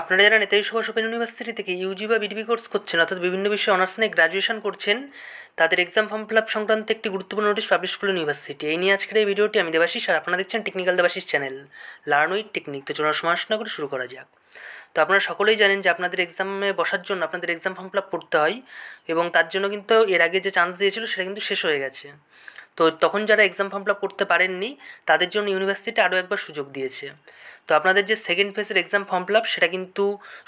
আপনারা যারা Netaji Subhas open university থেকে ইউজি বা বিডিবি কোর্স করছেন অর্থাৎ বিভিন্ন বিষয়ে অনার্স নিয়ে গ্রাজুয়েশন করছেন তাদের এক্সাম ফর্ম ফিল আপ সংক্রান্ত একটি গুরুত্বপূর্ণ নোটিশ পাবলিশ করল ইউনিভার্সিটি এই নিয়ে আজকের এই ভিডিওটি আমি দেবাশিস আর আপনারা দেখছেন technical Debashis channel learn with technique তো চলার সমাস করে শুরু করা যাক তো আপনারা সকলেই জানেন যে আপনাদের এক্সামে বসার জন্য আপনাদের এক্সাম ফর্ম ফিল আপ করতে হয় এবং তার জন্য কিন্তু এর আগে যে চান্স দিয়েছিল সেটা কিন্তু শেষ হয়ে গেছে তো তখন যারা এক্সাম ফর্মটা পড়তে করতে পারেননি তাদের জন্য ইউনিভার্সিটি আরও একবার সুযোগ দিয়েছে তো আপনাদের যে সেকেন্ড ফেজের এক্সাম ফর্ম ফিল সেটা কিন্তু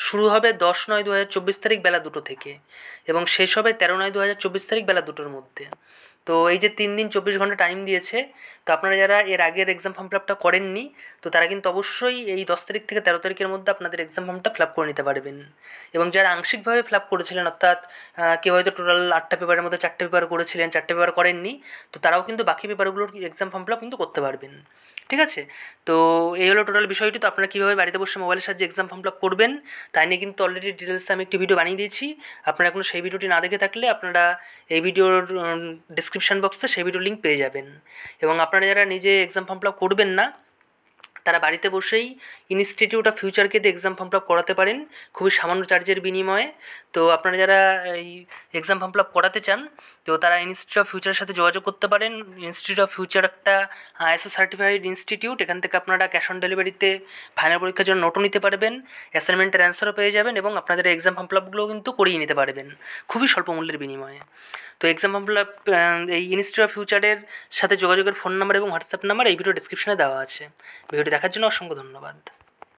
শুরু হবে দশ নয় দু তারিখ বেলা দুটো থেকে এবং শেষ হবে তেরো নয় দু তারিখ বেলা দুটোর মধ্যে তো এই যে তিন দিন চব্বিশ ঘন্টা টাইম দিয়েছে তো আপনারা যারা এর আগের এক্সাম ফর্ম ফিলাপটা করেননি তো তারা কিন্তু অবশ্যই এই দশ তারিখ থেকে তেরো তারিখের মধ্যে আপনাদের এক্সাম ফর্মটা ফিলাপ করে নিতে পারবেন এবং যারা আংশিকভাবে ফিলাপ করেছিলেন অর্থাৎ কেউ হয়তো টোটাল আটটা পেপারের মধ্যে চারটে পেপার করেছিলেন চারটে পেপার করেননি তো তারাও কিন্তু বাকি পেপারগুলোর এক্সাম ফর্ম ফিলাপ কিন্তু করতে পারবেন ঠিক আছে তো এই হলো টোটাল বিষয়টি তো আপনারা কীভাবে বাড়িতে বসে মোবাইলের সাহায্যে এক্সাম ফর্ম ফিল করবেন তাই নিয়ে কিন্তু অলরেডি ডিটেলসে আমি একটি ভিডিও বানিয়ে দিয়েছি আপনারা এখনও সেই ভিডিওটি না দেখে থাকলে আপনারা এই ভিডিওর ডিসক্রিপশান বক্সে সেই ভিডিও লিঙ্ক পেয়ে যাবেন এবং আপনারা যারা নিজে এক্সাম ফর্ম ফিল করবেন না তারা বাড়িতে বসেই ইনস্টিটিউট অফ ফিউচারকে দিয়ে এক্সাম ফর্ম ফিল করাতে পারেন খুবই সামান্য চার্জের বিনিময়ে তো আপনারা যারা এই এক্সাম ফর্ম ফিল আপ করাতে চান তো তারা ইনস্টিটিউট অফ ফিউচারের সাথে যোগাযোগ করতে পারেন ইনস্টিটিউট অফ ফিউচার একটা আইএসও সার্টিফাইড ইনস্টিটিউট এখান থেকে আপনারা ক্যাশ অন ডেলিভারিতে ফাইনাল পরীক্ষার জন্য নোটও নিতে পারবেন অ্যাসাইনমেন্টের অ্যান্সারও পেয়ে যাবেন এবং আপনাদের এক্সাম ফর্ম ফিল আপগুলোও কিন্তু করিয়ে নিতে পারবেন খুবই স্বল্প মূল্যের বিনিময়ে তো এক্সাম ফর্ম ফিল আপ এই ইনস্টিটিউট অফ ফিউচারের সাথে যোগাযোগের ফোন নাম্বার এবং হোয়াটসঅ্যাপ নাম্বার এই ভিডিও ডিসক্রিপশনে দেওয়া আছে ভিডিওটি দেখার জন্য অসংখ্য ধন্যবাদ